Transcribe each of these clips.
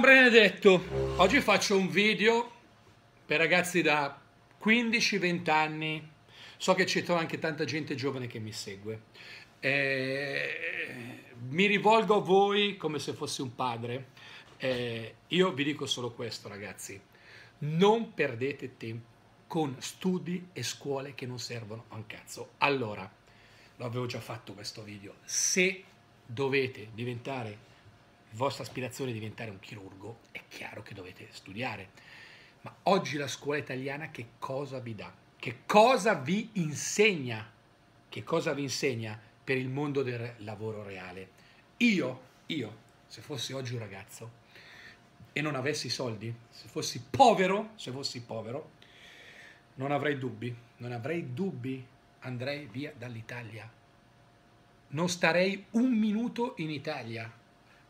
Benedetto, oggi faccio un video per ragazzi da 15-20 anni, so che c'è trovo anche tanta gente giovane che mi segue. Eh, mi rivolgo a voi come se fossi un padre. Eh, io vi dico solo questo ragazzi, non perdete tempo con studi e scuole che non servono a un cazzo. Allora, l'avevo già fatto questo video, se dovete diventare vostra aspirazione è diventare un chirurgo, è chiaro che dovete studiare. Ma oggi la scuola italiana che cosa vi dà? Che cosa vi insegna? Che cosa vi insegna per il mondo del lavoro reale? Io, io, se fossi oggi un ragazzo e non avessi soldi, se fossi povero, se fossi povero, non avrei dubbi, non avrei dubbi, andrei via dall'Italia. Non starei un minuto in Italia,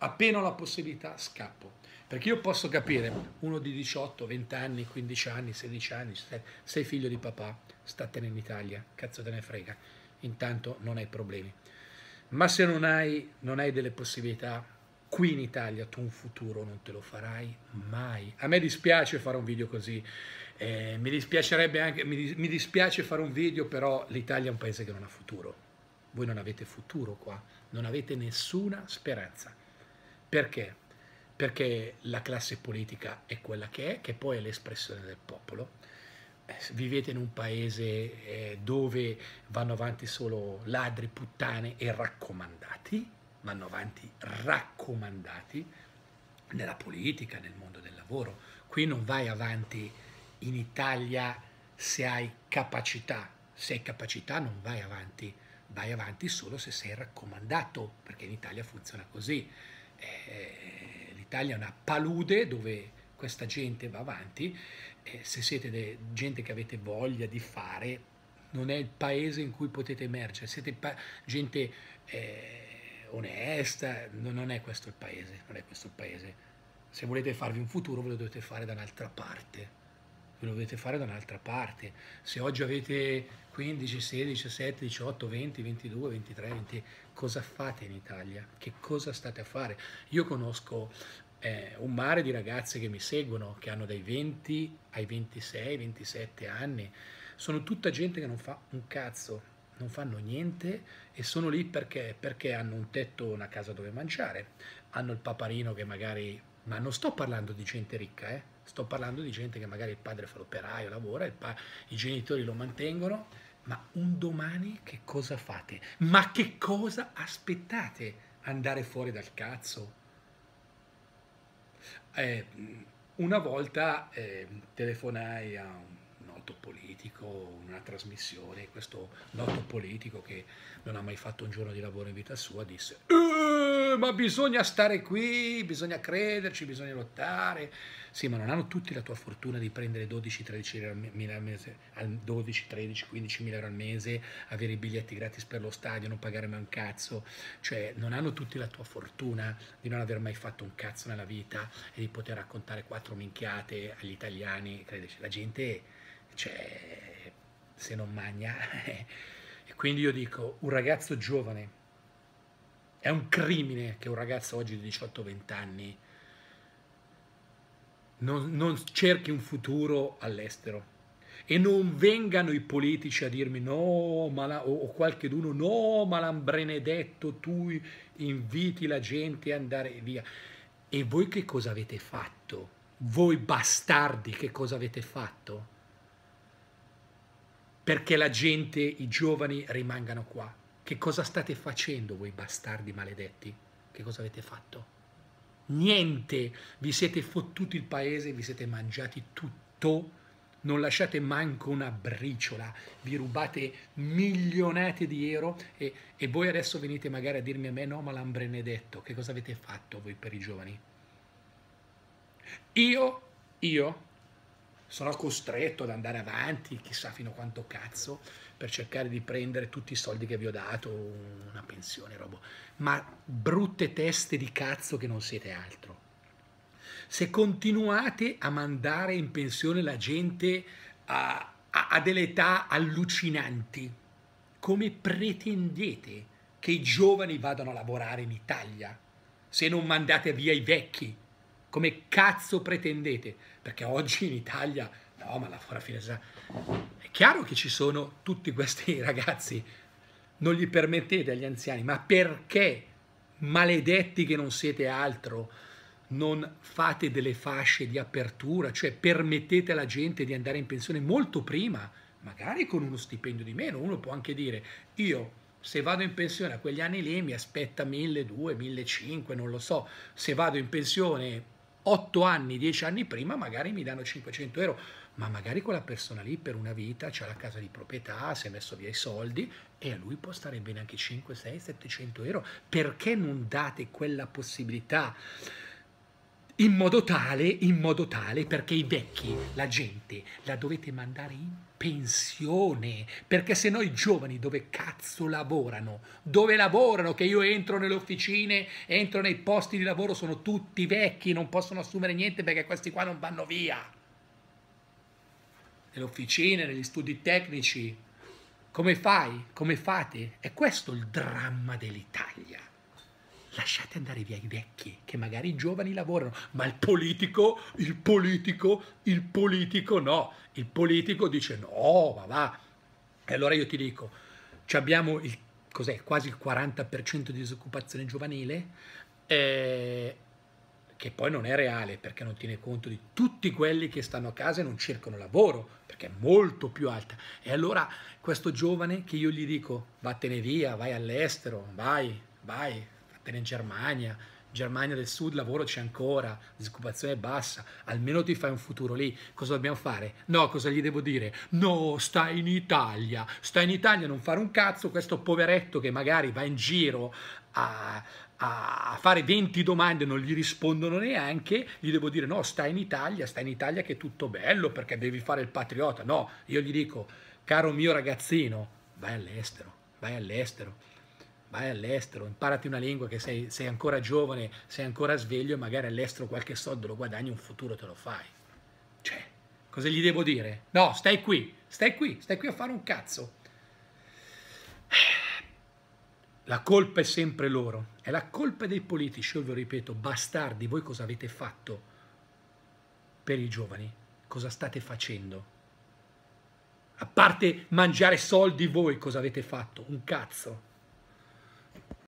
appena ho la possibilità scappo. Perché io posso capire uno di 18, 20 anni, 15 anni, 16 anni, sei figlio di papà, statene in Italia, cazzo te ne frega, intanto non hai problemi. Ma se non hai, non hai delle possibilità, qui in Italia tu un futuro non te lo farai mai. A me dispiace fare un video così, eh, mi dispiacerebbe anche, mi, mi dispiace fare un video, però l'Italia è un paese che non ha futuro. Voi non avete futuro qua, non avete nessuna speranza. Perché? Perché la classe politica è quella che è, che poi è l'espressione del popolo. Eh, vivete in un paese eh, dove vanno avanti solo ladri, puttane e raccomandati, vanno avanti raccomandati nella politica, nel mondo del lavoro. Qui non vai avanti in Italia se hai capacità, se hai capacità non vai avanti, vai avanti solo se sei raccomandato, perché in Italia funziona così eh, l'Italia è una palude dove questa gente va avanti, eh, se siete gente che avete voglia di fare, non è il paese in cui potete emergere, siete gente eh, onesta, no, non è questo il paese, non è questo il paese. Se volete farvi un futuro ve lo dovete fare da un'altra parte ve lo dovete fare da un'altra parte. Se oggi avete 15, 16, 17, 18, 20, 22, 23, 20, cosa fate in Italia? Che cosa state a fare? Io conosco eh, un mare di ragazze che mi seguono, che hanno dai 20 ai 26, 27 anni. Sono tutta gente che non fa un cazzo, non fanno niente e sono lì perché, perché hanno un tetto, una casa dove mangiare, hanno il paparino che magari... Ma non sto parlando di gente ricca, eh? Sto parlando di gente che magari il padre fa l'operaio, lavora, pa- i genitori lo mantengono, ma un domani che cosa fate? Ma che cosa aspettate? Andare fuori dal cazzo? Eh, una volta eh, telefonai a un atto politico, una trasmissione, questo noto politico che non ha mai fatto un giorno di lavoro in vita sua disse eh, ma bisogna stare qui, bisogna crederci, bisogna lottare. Sì, ma non hanno tutti la tua fortuna di prendere 12-13 mila al mese, 12, 13, 15 mila euro al mese, avere i biglietti gratis per lo stadio, non pagare mai un cazzo. Cioè, non hanno tutti la tua fortuna di non aver mai fatto un cazzo nella vita e di poter raccontare quattro minchiate agli italiani, crederci. La gente È cioè, se non magna. e quindi io dico, un ragazzo giovane, è un crimine che un ragazzo oggi di 18-20 anni non, non cerchi un futuro all'estero e non vengano i politici a dirmi no, ma la, o, o qualche d'uno no, ma l'ambrenedetto tu inviti la gente a andare via. E voi che cosa avete fatto? Voi bastardi che cosa avete fatto? perché la gente, i giovani rimangano qua. Che cosa state facendo voi bastardi maledetti? Che cosa avete fatto? Niente, vi siete fottuti il paese, vi siete mangiati tutto, non lasciate manco una briciola, vi rubate milionate di euro e, e voi adesso venite magari a dirmi a me no ma l'han benedetto, che cosa avete fatto voi per i giovani? Io, io sarò costretto ad andare avanti, chissà fino a quanto cazzo, per cercare di prendere tutti i soldi che vi ho dato, una pensione, roba. Ma brutte teste di cazzo che non siete altro. Se continuate a mandare in pensione la gente a, a, a delle età allucinanti, come pretendete che i giovani vadano a lavorare in Italia se non mandate via i vecchi? Come cazzo pretendete? Perché oggi in Italia, no, ma la alla fine è chiaro che ci sono tutti questi ragazzi, non gli permettete agli anziani, ma perché maledetti che non siete altro? non fate delle fasce di apertura, cioè permettete alla gente di andare in pensione molto prima, magari con uno stipendio di meno, uno può anche dire io se vado in pensione a quegli anni lì mi aspetta 1200, 1500, non lo so, se vado in pensione 8 anni, 10 anni prima magari mi danno 500 euro, ma magari quella persona lì per una vita c'ha la casa di proprietà, si è messo via i soldi e a lui può stare bene anche 5, 6, 700 euro. Perché non date quella possibilità? In modo tale, in modo tale, perché i vecchi, la gente, la dovete mandare in pensione, perché se no i giovani dove cazzo lavorano? Dove lavorano? Che io entro nelle officine, entro nei posti di lavoro, sono tutti vecchi, non possono assumere niente perché questi qua non vanno via. Nelle officine, negli studi tecnici, come fai? Come fate? È questo il dramma dell'Italia lasciate andare via i vecchi, che magari i giovani lavorano, ma il politico, il politico, il politico no, il politico dice no, ma va. E allora io ti dico, abbiamo il, quasi il 40% di disoccupazione giovanile, eh, che poi non è reale perché non tiene conto di tutti quelli che stanno a casa e non cercano lavoro, perché è molto più alta. E allora questo giovane che io gli dico vattene via, vai all'estero, vai, vai, anche in Germania, Germania del Sud lavoro c'è ancora, disoccupazione è bassa, almeno ti fai un futuro lì. Cosa dobbiamo fare? No, cosa gli devo dire? No, stai in Italia, stai in Italia, non fare un cazzo, questo poveretto che magari va in giro a, a fare 20 domande non gli rispondono neanche, gli devo dire no, stai in Italia, stai in Italia che è tutto bello perché devi fare il patriota. No, io gli dico, caro mio ragazzino, vai all'estero, vai all'estero, vai all'estero, imparati una lingua che sei, sei, ancora giovane, sei ancora sveglio e magari all'estero qualche soldo lo guadagni, un futuro te lo fai. Cioè, cosa gli devo dire? No, stai qui, stai qui, stai qui a fare un cazzo. La colpa è sempre loro, è la colpa dei politici, io ve lo ripeto, bastardi, voi cosa avete fatto per i giovani? Cosa state facendo? A parte mangiare soldi voi cosa avete fatto? Un cazzo.